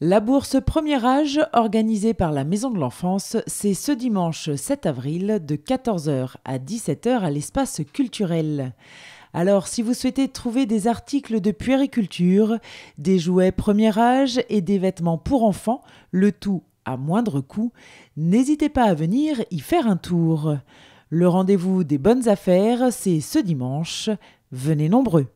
La bourse Premier Âge, organisée par la Maison de l'Enfance, c'est ce dimanche 7 avril de 14h à 17h à l'espace culturel. Alors, si vous souhaitez trouver des articles de puériculture, des jouets Premier Âge et des vêtements pour enfants, le tout à moindre coût, n'hésitez pas à venir y faire un tour. Le rendez-vous des bonnes affaires, c'est ce dimanche. Venez nombreux.